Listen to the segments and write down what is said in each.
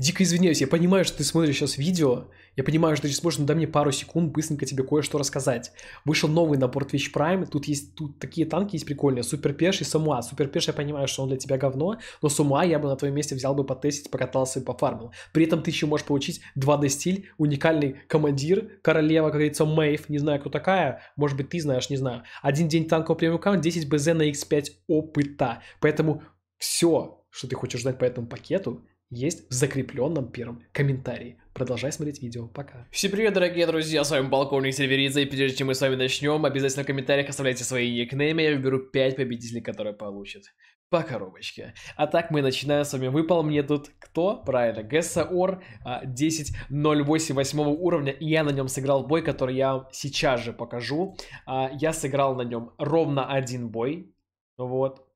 дико извиняюсь, я понимаю, что ты смотришь сейчас видео, я понимаю, что ты сейчас можешь, ну дай мне пару секунд быстренько тебе кое-что рассказать. Вышел новый набор Twitch Prime, тут есть, тут такие танки есть прикольные, Супер Пеш и Самуа. Супер Пеш я понимаю, что он для тебя говно, но Самуа я бы на твоем месте взял бы потестить, покатался и пофармил. При этом ты еще можешь получить 2D стиль, уникальный командир, королева, как говорится, Мэйв, не знаю, кто такая, может быть, ты знаешь, не знаю. Один день танкового премиум аккаунт, 10 БЗ на X5 опыта. Поэтому все, что ты хочешь знать по этому пакету, есть в закрепленном первом комментарии. Продолжай смотреть видео. Пока. Всем привет, дорогие друзья, с вами Полковник Серверидзе, и прежде чем мы с вами начнем, обязательно в комментариях оставляйте свои никнеймы, я выберу 5 победителей, которые получат по коробочке. А так мы начинаем с вами. Выпал мне тут кто? Правильно, ГСОР 10.08 8 уровня. И я на нем сыграл бой, который я вам сейчас же покажу. А, я сыграл на нем ровно один бой. Вот,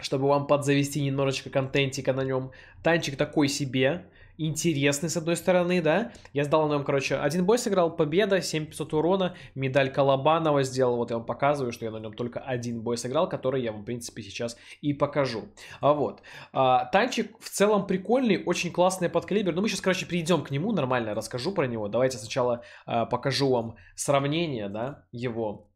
чтобы вам подзавести немножечко контентика на нем. Танчик такой себе, интересный, с одной стороны, да. Я сдал на нем, короче, один бой сыграл, победа, 7500 урона, медаль Колобанова сделал. Вот я вам показываю, что я на нем только один бой сыграл, который я вам, в принципе, сейчас и покажу. А вот. А, танчик в целом прикольный, очень классный под калибр. Но ну, мы сейчас, короче, перейдем к нему нормально, расскажу про него. Давайте сначала а, покажу вам сравнение, да, его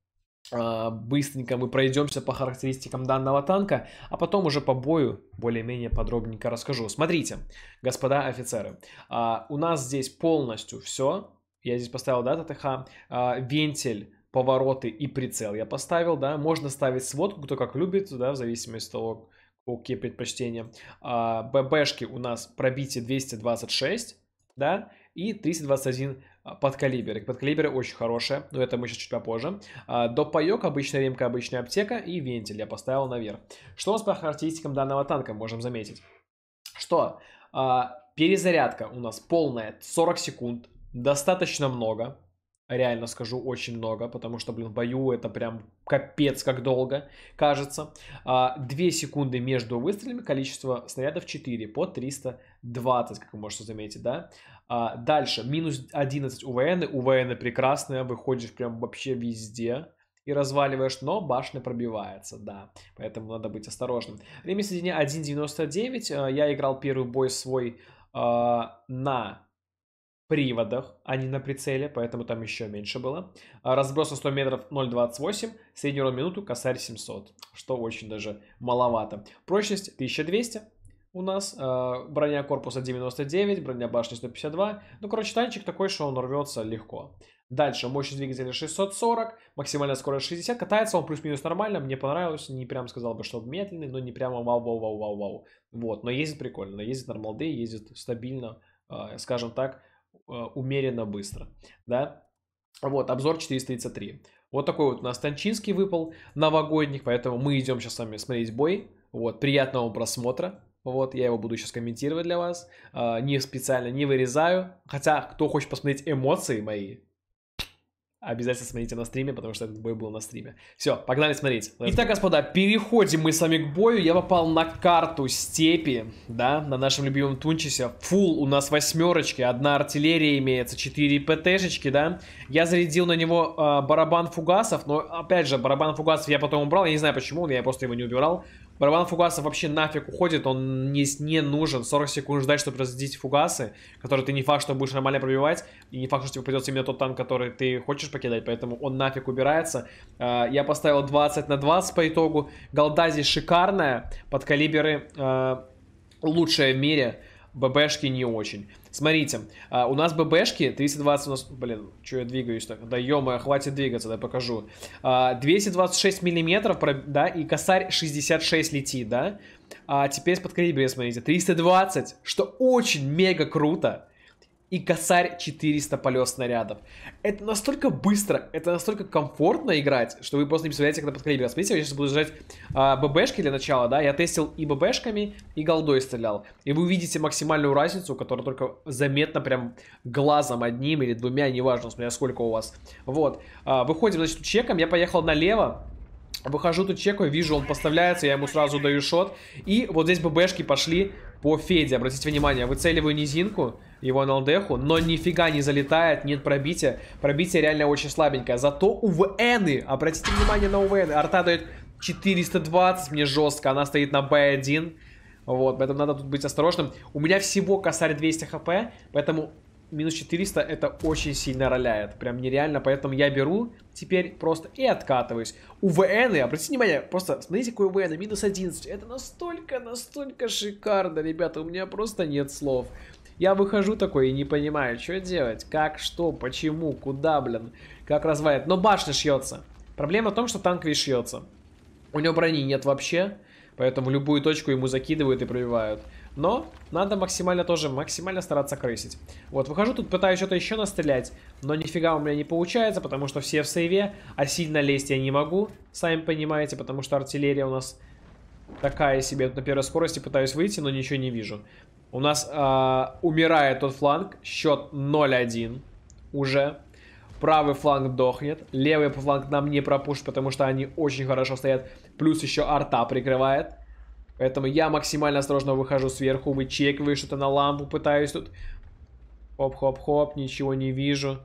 а, быстренько мы пройдемся по характеристикам данного танка, а потом уже по бою более-менее подробненько расскажу. Смотрите, господа офицеры, а, у нас здесь полностью все. Я здесь поставил, да, ТТХ, а, вентиль, повороты и прицел я поставил, да. Можно ставить сводку, кто как любит, да, в зависимости от того, какие предпочтения. ББшки у нас пробитие 226, да, и 321 а, подкалиберы. Подкалиберы очень хорошие, но это мы сейчас чуть попозже. А, Доппайок, обычная ремка, обычная аптека и вентиль я поставил наверх. Что у нас по характеристикам данного танка можем заметить? Что а, перезарядка у нас полная 40 секунд, достаточно много. Реально скажу, очень много, потому что, блин, в бою это прям капец как долго, кажется. 2 секунды между выстрелами, количество снарядов 4 по 320, как вы можете заметить, да. А, дальше, минус 11 УВН, УВН прекрасная, выходишь прям вообще везде и разваливаешь, но башня пробивается, да, поэтому надо быть осторожным. Время соединения 1.99, а, я играл первый бой свой э, на приводах, а не на прицеле, поэтому там еще меньше было. А, разброс на 100 метров 0.28, средний урон минуту косарь 700, что очень даже маловато. Прочность 1200, у нас. Э, броня корпуса 99, броня башни 152. Ну, короче, танчик такой, что он рвется легко. Дальше, мощность двигателя 640, максимальная скорость 60. Катается он плюс-минус нормально, мне понравилось. Не прям сказал бы, что медленный, но не прямо вау-вау-вау-вау-вау. Вот, но ездит прикольно, ездит нормалды, ездит стабильно, э, скажем так, э, умеренно быстро, да. Вот, обзор 433. Вот такой вот у нас Танчинский выпал новогодник, поэтому мы идем сейчас с вами смотреть бой. Вот, приятного просмотра. Вот, я его буду сейчас комментировать для вас. А, не специально не вырезаю. Хотя, кто хочет посмотреть эмоции мои, обязательно смотрите на стриме, потому что этот бой был на стриме. Все, погнали смотреть. Итак, господа, переходим мы сами к бою. Я попал на карту степи, да, на нашем любимом Тунчисе. Фул у нас восьмерочки, одна артиллерия имеется, 4 ПТшечки, да. Я зарядил на него э, барабан фугасов, но, опять же, барабан фугасов я потом убрал, я не знаю почему, я просто его не убирал. Барабан фугаса вообще нафиг уходит, он не, не нужен. 40 секунд ждать, чтобы разделить фугасы, которые ты не факт, что будешь нормально пробивать, и не факт, что тебе придется именно тот танк, который ты хочешь покидать, поэтому он нафиг убирается. А, я поставил 20 на 20 по итогу. Голда здесь шикарная, под калиберы а, лучшая в мире. ББшки не очень. Смотрите, а, у нас ББшки 320 у нас... Блин, что я двигаюсь так? Да ё хватит двигаться, да покажу. 226 а, миллиметров, да, и косарь 66 летит, да? А теперь с подкалибрия, смотрите, 320, что очень мега круто и косарь 400 полет снарядов. Это настолько быстро, это настолько комфортно играть, что вы просто не представляете, когда подходили. Смотрите, я сейчас буду жать а, ББшки для начала, да, я тестил и ББшками, и голдой стрелял. И вы увидите максимальную разницу, которая только заметна прям глазом одним или двумя, неважно, смотря сколько у вас. Вот, а, выходим, значит, чеком, я поехал налево, Выхожу тут чекаю, вижу, он поставляется, я ему сразу даю шот. И вот здесь ББшки пошли по Феде. Обратите внимание, выцеливаю низинку, его на ЛДХу, но нифига не залетает, нет пробития. Пробитие реально очень слабенькое. Зато УВНы, обратите внимание на УВНы. Арта дает 420 мне жестко, она стоит на Б1. Вот, поэтому надо тут быть осторожным. У меня всего косарь 200 хп, поэтому минус 400 это очень сильно роляет. Прям нереально, поэтому я беру теперь просто и откатываюсь. УВНы, обратите внимание, просто смотрите, какой УВН, а минус 11. Это настолько, настолько шикарно, ребята, у меня просто нет слов. Я выхожу такой и не понимаю, что делать, как, что, почему, куда, блин, как развалит. Но башня шьется. Проблема в том, что танк весь шьется. У него брони нет вообще, поэтому любую точку ему закидывают и пробивают. Но надо максимально тоже, максимально стараться крысить. Вот, выхожу тут, пытаюсь что-то еще настрелять, но нифига у меня не получается, потому что все в сейве, а сильно лезть я не могу, сами понимаете, потому что артиллерия у нас такая себе. Тут на первой скорости пытаюсь выйти, но ничего не вижу. У нас э, умирает тот фланг, счет 0-1 уже. Правый фланг дохнет, левый фланг нам не пропушит, потому что они очень хорошо стоят. Плюс еще арта прикрывает. Поэтому я максимально осторожно выхожу сверху, вычекиваю что-то на лампу, пытаюсь тут. Хоп-хоп-хоп, ничего не вижу.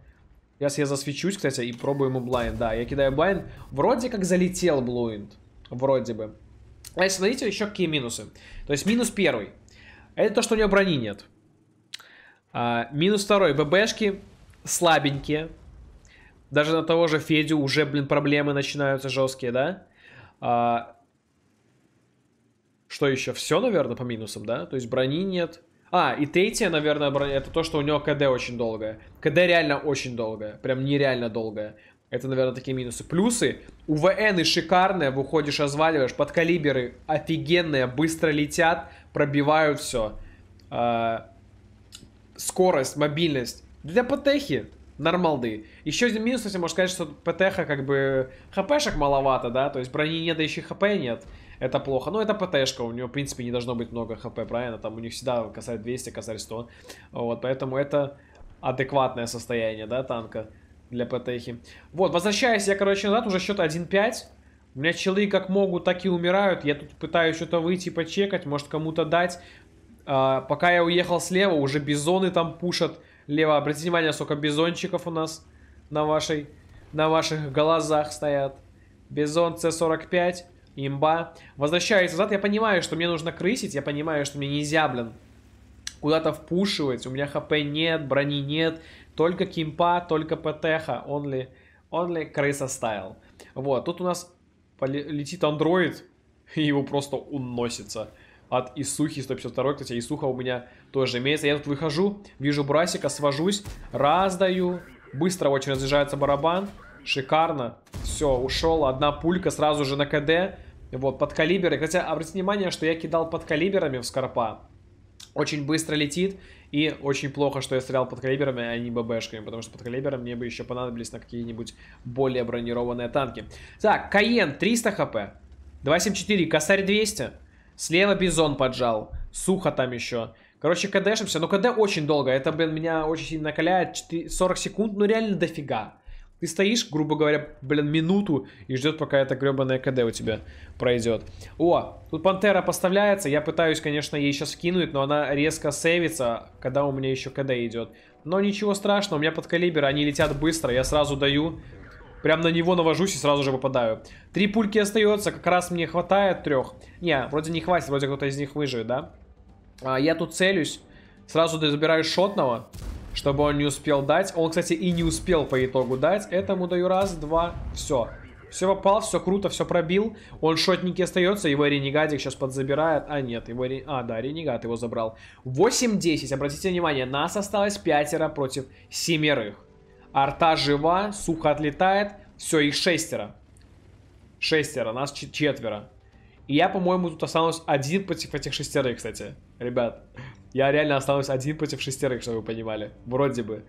Сейчас я засвечусь, кстати, и пробую ему блайнд. Да, я кидаю блайнд. Вроде как залетел блуинд. Вроде бы. Значит, смотрите еще какие минусы. То есть минус первый. Это то, что у него брони нет. А, минус второй. ББшки слабенькие. Даже на того же Федю уже, блин, проблемы начинаются жесткие, да? А, что еще? Все, наверное, по минусам, да? То есть брони нет. А, и третье, наверное, броня, это то, что у него КД очень долгое. КД реально очень долгое. Прям нереально долгое. Это, наверное, такие минусы. Плюсы. У ВН и шикарные. Выходишь, разваливаешь. Под калиберы офигенные. Быстро летят. Пробивают все. А, скорость, мобильность. Для ПТХи нормалды. Еще один минус, если можно сказать, что ПТХ как бы хпшек маловато, да? То есть брони нет, да еще хп нет это плохо. Но ну, это ПТшка, у нее, в принципе, не должно быть много хп, правильно? Там у них всегда косарь 200, косарь 100. Вот, поэтому это адекватное состояние, да, танка для ПТхи. Вот, возвращаясь я, короче, назад, уже счет 1-5. У меня челы как могут, так и умирают. Я тут пытаюсь что-то выйти, почекать, может кому-то дать. А, пока я уехал слева, уже бизоны там пушат. Лево, обратите внимание, сколько бизончиков у нас на, вашей, на ваших глазах стоят. Бизон С-45 имба. Возвращаюсь назад, я понимаю, что мне нужно крысить, я понимаю, что мне нельзя, блин, куда-то впушивать, у меня хп нет, брони нет, только кимпа, только ПТХ, only, only крыса стайл. Вот, тут у нас летит андроид, и его просто уносится от Исухи 152, кстати, Исуха у меня тоже имеется. Я тут выхожу, вижу Брасика, свожусь, раздаю, быстро очень разъезжается барабан, шикарно, все, ушел, одна пулька сразу же на КД, вот, под калиберы. Хотя, обратите внимание, что я кидал под калиберами в Скорпа. Очень быстро летит. И очень плохо, что я стрелял под калиберами, а не ББшками. Потому что под калибером мне бы еще понадобились на какие-нибудь более бронированные танки. Так, Каен 300 хп. 274, Косарь 200. Слева Бизон поджал. Сухо там еще. Короче, кдшимся. Но кд очень долго. Это, блин, меня очень сильно накаляет. 40 секунд, ну реально дофига. Ты стоишь, грубо говоря, блин, минуту и ждет, пока эта гребаная КД у тебя пройдет. О, тут Пантера поставляется. Я пытаюсь, конечно, ей сейчас кинуть, но она резко сейвится, когда у меня еще КД идет. Но ничего страшного, у меня под калибр, они летят быстро. Я сразу даю, прям на него навожусь и сразу же попадаю. Три пульки остается, как раз мне хватает трех. Не, вроде не хватит, вроде кто-то из них выживет, да? А, я тут целюсь, сразу забираю шотного чтобы он не успел дать. Он, кстати, и не успел по итогу дать. Этому даю раз, два, все. Все попал, все круто, все пробил. Он шотники остается, его ренегатик сейчас подзабирает. А нет, его... Ре... А, да, ренегат его забрал. 8-10, обратите внимание, нас осталось пятеро против семерых. Арта жива, сухо отлетает. Все, их шестеро. Шестеро, нас четверо. И я, по-моему, тут останусь один против этих шестерых, кстати. Ребят, я реально останусь один против шестерых, чтобы вы понимали. Вроде бы.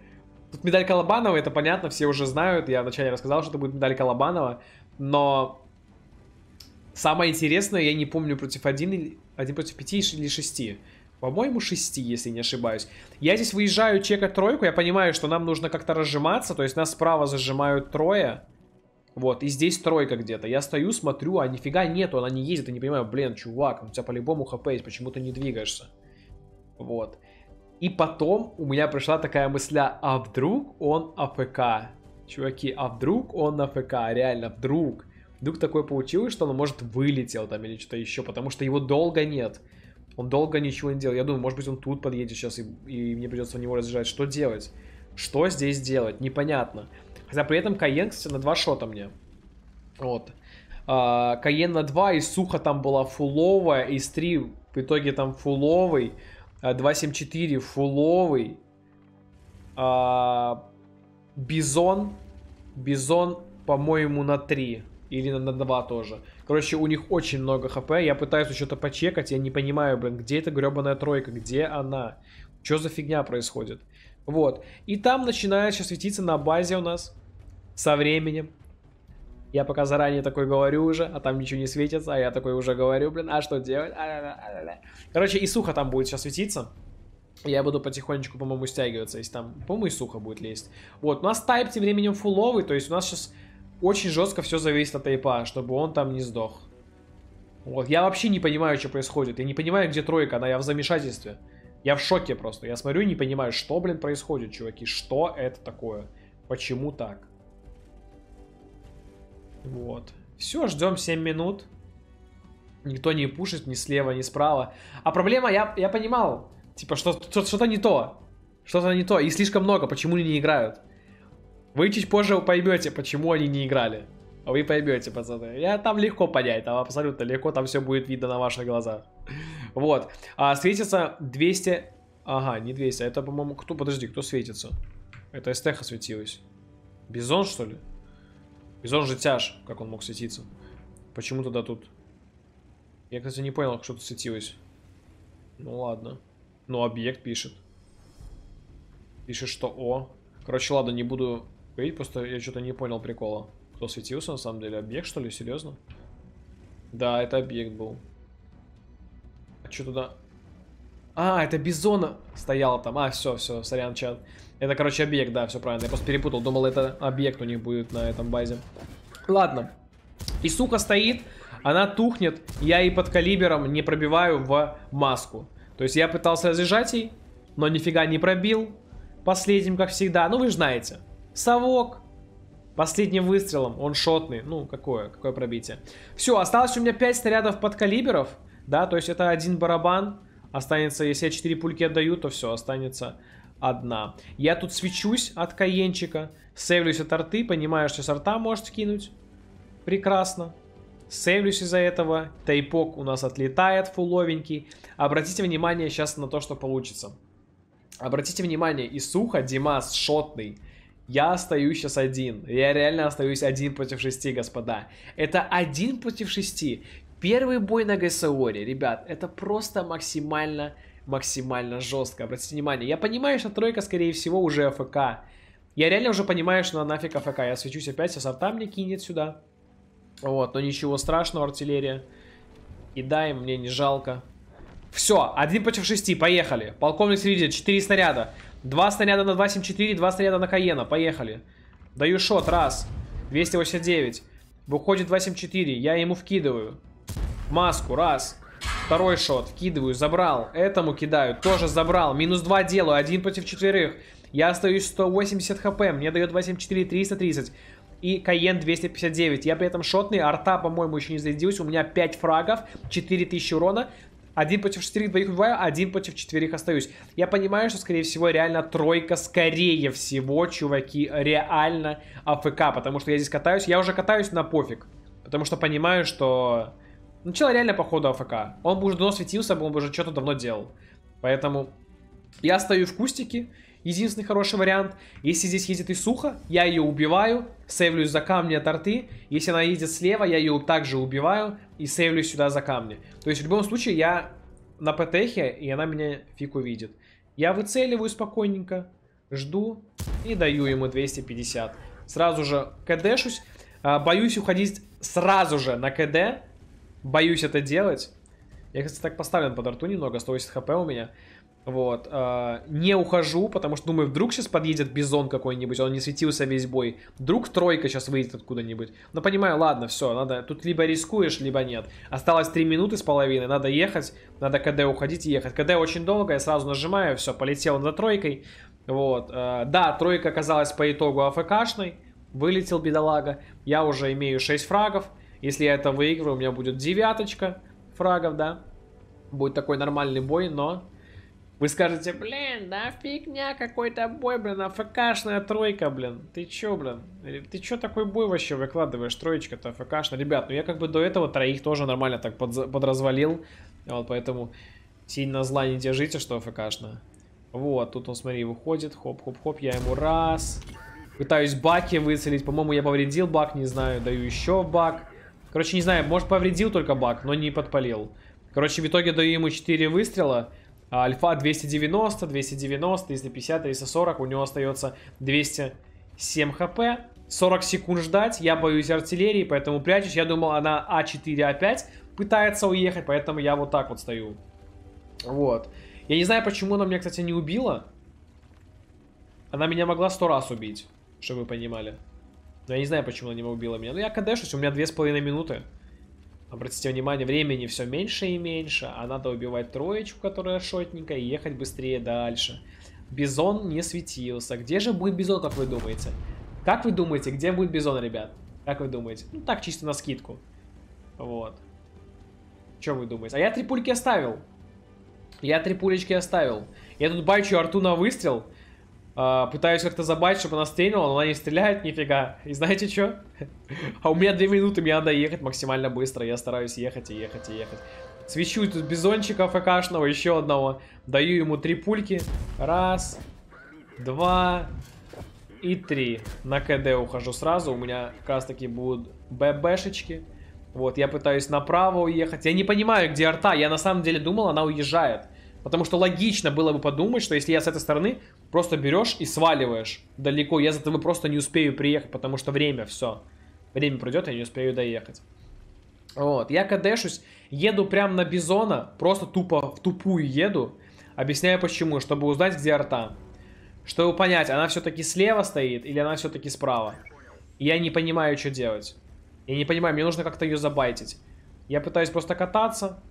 Тут медаль Колобанова, это понятно, все уже знают. Я вначале рассказал, что это будет медаль Колобанова. Но самое интересное, я не помню, против 1, один против пяти или шести. По-моему, 6, если не ошибаюсь. Я здесь выезжаю чека тройку. Я понимаю, что нам нужно как-то разжиматься. То есть нас справа зажимают трое. Вот, и здесь тройка где-то. Я стою, смотрю, а нифига нету, она не ездит, Я не понимаю, блин, чувак, у тебя по-любому хп есть, почему ты не двигаешься? Вот. И потом у меня пришла такая мысля, а вдруг он АФК? Чуваки, а вдруг он АФК? Реально, вдруг? Вдруг такое получилось, что он, может, вылетел там или что-то еще, потому что его долго нет. Он долго ничего не делал. Я думаю, может быть, он тут подъедет сейчас, и, и мне придется у него разжать. Что делать? Что здесь делать? Непонятно. Хотя при этом Каен, кстати, на 2 шота мне. Вот. А, Каен на 2 и Суха там была фуловая, и Стри в итоге там фуловый. 274 а, фуловый. А, Бизон. Бизон, по-моему, на 3. Или на, на 2 тоже. Короче, у них очень много хп. Я пытаюсь что-то почекать. Я не понимаю, блин, где эта гребаная тройка? Где она? Что за фигня происходит? Вот. И там начинает сейчас светиться на базе у нас со временем. Я пока заранее такой говорю уже, а там ничего не светится, а я такой уже говорю, блин, а что делать? А, а, а, Короче, и сухо там будет сейчас светиться. Я буду потихонечку, по-моему, стягиваться, если там, по-моему, и сухо будет лезть. Вот, у нас тайп тем временем фуловый, то есть у нас сейчас очень жестко все зависит от тайпа, чтобы он там не сдох. Вот, я вообще не понимаю, что происходит. Я не понимаю, где тройка, она, я в замешательстве. Я в шоке просто. Я смотрю и не понимаю, что, блин, происходит, чуваки. Что это такое? Почему так? Вот. Все, ждем 7 минут. Никто не пушит ни слева, ни справа. А проблема, я, я понимал, типа, что, что, то не то. Что-то не то. И слишком много, почему они не играют. Вы чуть позже поймете, почему они не играли. А вы поймете, пацаны. Я там легко понять, там абсолютно легко, там все будет видно на ваших глазах. Вот. А светится 200... Ага, не 200, а это, по-моему, кто... Подожди, кто светится? Это СТХ светилась. Бизон, что ли? Бизон же тяж, как он мог светиться. Почему тогда тут? Я, кстати, не понял, что тут светилось. Ну ладно. Ну, объект пишет. Пишет, что О. Короче, ладно, не буду говорить, просто я что-то не понял прикола. Кто светился на самом деле? Объект, что ли? Серьезно? Да, это объект был. А что туда? А, это Бизона стоял там. А, все, все, сорян, чат. Это, короче, объект, да, все правильно. Я просто перепутал, думал, это объект у них будет на этом базе. Ладно. И сука стоит, она тухнет, я и под калибером не пробиваю в маску. То есть я пытался разъезжать ей, но нифига не пробил. Последним, как всегда. Ну, вы же знаете. Совок. Последним выстрелом. Он шотный. Ну, какое, какое пробитие. Все, осталось у меня 5 снарядов под калиберов. Да, то есть это один барабан. Останется, если я 4 пульки отдаю, то все, останется одна. Я тут свечусь от каенчика, сейвлюсь от арты, понимаю, что с арта может скинуть. Прекрасно. Сейвлюсь из-за этого. Тайпок у нас отлетает фуловенький. Обратите внимание сейчас на то, что получится. Обратите внимание, и сухо, Димас, шотный. Я остаюсь сейчас один. Я реально остаюсь один против шести, господа. Это один против шести. Первый бой на Гайсаоре, ребят, это просто максимально, максимально жестко. Обратите внимание, я понимаю, что тройка, скорее всего, уже АФК. Я реально уже понимаю, что на нафиг АФК. Я свечусь опять, а сорта мне кинет сюда. Вот, но ничего страшного, артиллерия. И дай, мне не жалко. Все, один против шести, поехали. Полковник Средин, четыре снаряда. Два снаряда на 274, два снаряда на Каена, поехали. Даю шот, раз. 289. Выходит 274, я ему вкидываю маску, раз. Второй шот, вкидываю, забрал. Этому кидаю, тоже забрал. Минус 2 делаю, один против четверых. Я остаюсь 180 хп, мне дает 84, 330. И Каен 259. Я при этом шотный, арта, по-моему, еще не зарядился. У меня 5 фрагов, 4000 урона. Один против четырех двоих убиваю, один против четверых остаюсь. Я понимаю, что, скорее всего, реально тройка, скорее всего, чуваки, реально АФК. Потому что я здесь катаюсь, я уже катаюсь на пофиг. Потому что понимаю, что... Ну, человек реально походу АФК. Он бы уже давно светился, он бы уже что-то давно делал. Поэтому я стою в кустике. Единственный хороший вариант. Если здесь едет и сухо, я ее убиваю, сейвлюсь за камни от арты. Если она едет слева, я ее также убиваю и сейвлюсь сюда за камни. То есть в любом случае я на ПТХе, и она меня фиг увидит. Я выцеливаю спокойненько, жду и даю ему 250. Сразу же кдшусь. А, боюсь уходить сразу же на кд, боюсь это делать. Я, кстати, так поставлен под арту немного, 180 хп у меня. Вот. Э, не ухожу, потому что думаю, вдруг сейчас подъедет бизон какой-нибудь, он не светился весь бой. Вдруг тройка сейчас выйдет откуда-нибудь. Но понимаю, ладно, все, надо. Тут либо рискуешь, либо нет. Осталось 3 минуты с половиной, надо ехать, надо КД уходить и ехать. КД очень долго, я сразу нажимаю, все, полетел он за тройкой. Вот. Э, да, тройка оказалась по итогу АФКшной. Вылетел бедолага. Я уже имею 6 фрагов. Если я это выиграю, у меня будет девяточка фрагов, да. Будет такой нормальный бой, но... Вы скажете, блин, да фигня какой-то бой, блин, АФКшная тройка, блин. Ты чё, блин? Ты чё такой бой вообще выкладываешь, троечка-то АФКшная? Ребят, ну я как бы до этого троих тоже нормально так под, подразвалил. Вот, поэтому сильно зла не держите, что АФКшная. Вот, тут он, смотри, выходит, хоп-хоп-хоп, я ему раз. Пытаюсь баки выцелить, по-моему, я повредил бак, не знаю, даю еще бак. Короче, не знаю, может повредил только баг, но не подпалил. Короче, в итоге даю ему 4 выстрела. А альфа 290, 290, 350, 340. У него остается 207 хп. 40 секунд ждать. Я боюсь артиллерии, поэтому прячусь. Я думал, она А4, опять а пытается уехать, поэтому я вот так вот стою. Вот. Я не знаю, почему она меня, кстати, не убила. Она меня могла сто раз убить, чтобы вы понимали. Но ну, я не знаю, почему она не убила меня. Но ну, я кадешусь, у меня две с половиной минуты. Обратите внимание, времени все меньше и меньше, а надо убивать троечку, которая шотненькая, и ехать быстрее дальше. Бизон не светился. Где же будет Бизон, как вы думаете? Как вы думаете, где будет Бизон, ребят? Как вы думаете? Ну так, чисто на скидку. Вот. Что вы думаете? А я три пульки оставил. Я три пулечки оставил. Я тут бачу арту на выстрел. А, пытаюсь как-то забать, чтобы она стрельнула, но она не стреляет нифига. И знаете что? А у меня две минуты, мне надо ехать максимально быстро. Я стараюсь ехать и ехать и ехать. Свечу тут бизончика ФКшного, еще одного. Даю ему три пульки. Раз, два и три. На КД ухожу сразу. У меня как раз таки будут ББшечки. Вот, я пытаюсь направо уехать. Я не понимаю, где арта. Я на самом деле думал, она уезжает. Потому что логично было бы подумать, что если я с этой стороны, просто берешь и сваливаешь далеко. Я за тобой просто не успею приехать, потому что время все. Время пройдет, я не успею доехать. Вот, я кадешусь, еду прям на Бизона, просто тупо в тупую еду. Объясняю почему, чтобы узнать, где арта. Чтобы понять, она все-таки слева стоит или она все-таки справа. Я не понимаю, что делать. Я не понимаю, мне нужно как-то ее забайтить. Я пытаюсь просто кататься,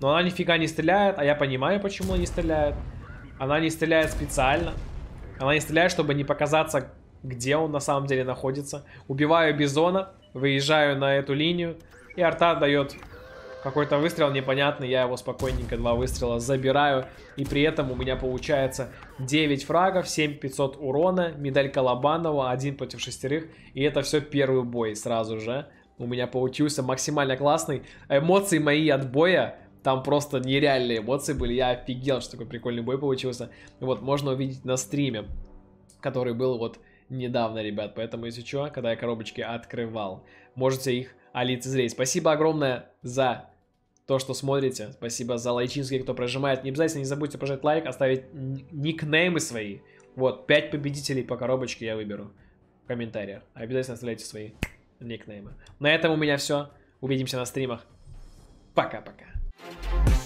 но она нифига не стреляет, а я понимаю, почему она не стреляет. Она не стреляет специально. Она не стреляет, чтобы не показаться, где он на самом деле находится. Убиваю Бизона, выезжаю на эту линию. И арта дает какой-то выстрел непонятный, я его спокойненько два выстрела забираю. И при этом у меня получается 9 фрагов, 7500 урона, медаль Колобанова, 1 против шестерых. И это все первый бой сразу же. У меня получился максимально классный. Эмоции мои от боя там просто нереальные эмоции были. Я офигел, что такой прикольный бой получился. Вот, можно увидеть на стриме, который был вот недавно, ребят. Поэтому, если что, когда я коробочки открывал, можете их олицезреть. Спасибо огромное за то, что смотрите. Спасибо за лайчинские, кто прожимает. Не обязательно не забудьте прожать лайк, оставить никнеймы свои. Вот, 5 победителей по коробочке я выберу в комментариях. Обязательно оставляйте свои никнеймы. На этом у меня все. Увидимся на стримах. Пока-пока. Thank you